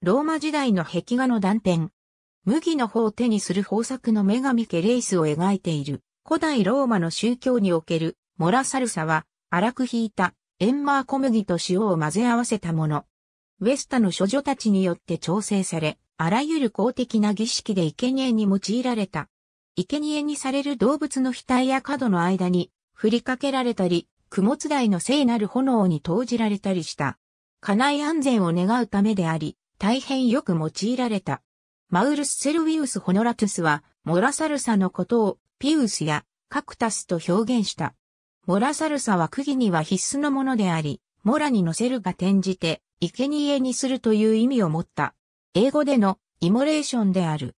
ローマ時代の壁画の断片。麦の方を手にする豊作の女神ケレイスを描いている古代ローマの宗教におけるモラサルサは粗く引いたエンマー小麦と塩を混ぜ合わせたもの。ウェスタの処女たちによって調整され、あらゆる公的な儀式で生贄に用いられた。生贄にされる動物の額や角の間に振りかけられたり、供物台の聖なる炎に投じられたりした。家内安全を願うためであり、大変よく用いられた。マウルス・セルウィウス・ホノラトゥスは、モラサルサのことをピウスやカクタスと表現した。モラサルサは釘には必須のものであり、モラに乗せるが転じて、生贄にするという意味を持った。英語でのイモレーションである。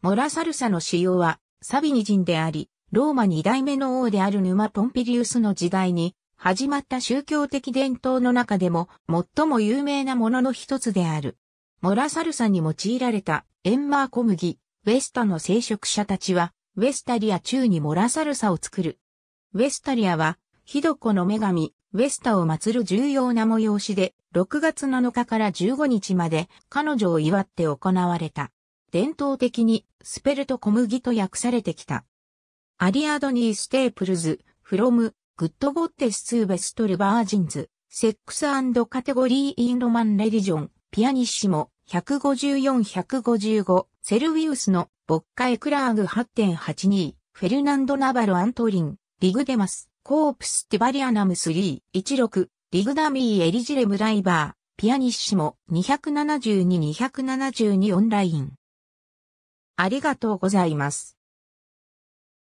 モラサルサの使用は、サビニ人であり、ローマ二代目の王であるヌマ・ポンピリウスの時代に、始まった宗教的伝統の中でも最も有名なものの一つである。モラサルサに用いられたエンマー小麦、ウェスタの聖職者たちは、ウェスタリア中にモラサルサを作る。ウェスタリアは、ヒドコの女神、ウェスタを祀る重要な催しで、6月7日から15日まで彼女を祝って行われた。伝統的にスペルト小麦と訳されてきた。アリアドニー・ステープルズ、フロム、グッド・ゴッテス・ツーベストル・バージンズ、セックスカテゴリー・イン・ロマン・レディジョン、ピアニッシモ、154-155、セルウィウスの、ボッカエクラーグ8.82、フェルナンド・ナバル・アントリン、リグデマス、コープス・ティバリアナム3、16、リグダミー・エリジレム・ライバー、ピアニッシモ、272-272オンライン。ありがとうございます。